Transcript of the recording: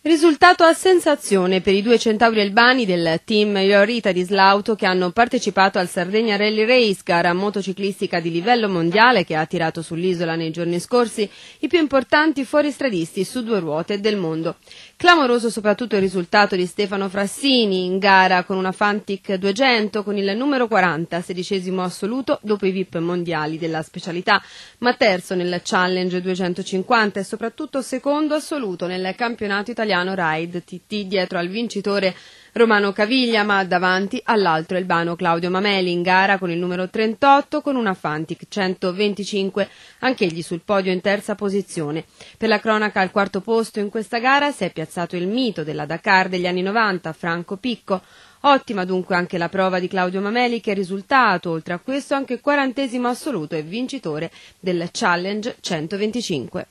Risultato a sensazione per i due centauri albani del team Iorita di Slauto che hanno partecipato al Sardegna Rally Race, gara motociclistica di livello mondiale che ha attirato sull'isola nei giorni scorsi i più importanti fuoristradisti su due ruote del mondo. Clamoroso soprattutto il risultato di Stefano Frassini in gara con una Fantic 200 con il numero 40, sedicesimo assoluto dopo i VIP mondiali della specialità, ma terzo nel Challenge 250 e soprattutto secondo assoluto nel campionato italiano italiano Raid TT dietro al vincitore Romano Caviglia, ma davanti all'altro elbano Claudio Mameli in gara con il numero 38 con una Fantic 125, anch'egli sul podio in terza posizione. Per la cronaca al quarto posto in questa gara si è piazzato il mito della Dakar degli anni 90, Franco Picco. Ottima dunque anche la prova di Claudio Mameli che è risultato, oltre a questo, anche quarantesimo assoluto e vincitore del Challenge 125.